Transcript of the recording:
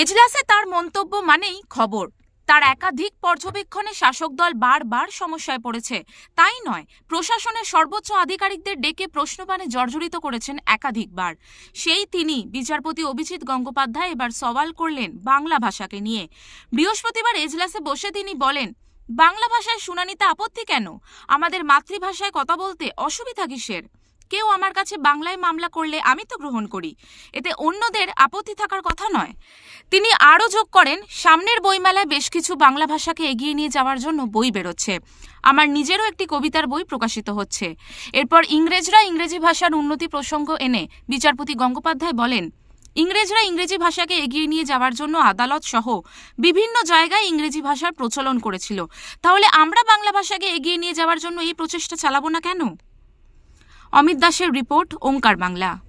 এজলাসে তার মন্তব্য মানেই খবর তার একাধিক পর্যবেক্ষণে শাসক দল বারবার সমস্যায় পড়েছে তাই নয় প্রশাসনের সর্বোচ্চ আধিকারিকদের ডেকে প্রশ্নবাণে জর্জরিত করেছেন একাধিকবার সেই তিনি বিচারপতি অভিজিৎ গঙ্গোপাধ্যায় এবার সওয়াল করলেন বাংলা ভাষাকে নিয়ে বৃহস্পতিবার এজলাসে বসে তিনি বলেন বাংলা ভাষায় শুনানিতে আপত্তি কেন আমাদের মাতৃভাষায় কথা বলতে অসুবিধা কিসের কেউ আমার কাছে বাংলায় মামলা করলে আমি তো গ্রহণ করি এতে অন্যদের আপত্তি থাকার কথা নয় তিনি আরও যোগ করেন সামনের বইমেলায় বেশ কিছু বাংলা ভাষাকে এগিয়ে নিয়ে যাওয়ার জন্য বই বেরোচ্ছে আমার নিজেরও একটি কবিতার বই প্রকাশিত হচ্ছে এরপর ইংরেজরা ইংরেজি ভাষার উন্নতি প্রসঙ্গ এনে বিচারপতি গঙ্গোপাধ্যায় বলেন ইংরেজরা ইংরেজি ভাষাকে এগিয়ে নিয়ে যাওয়ার জন্য আদালত সহ বিভিন্ন জায়গায় ইংরেজি ভাষার প্রচলন করেছিল তাহলে আমরা বাংলা ভাষাকে এগিয়ে নিয়ে যাওয়ার জন্য এই প্রচেষ্টা চালাবো না কেন অমিত দাসের রিপোর্ট ওঙ্কার বাংলা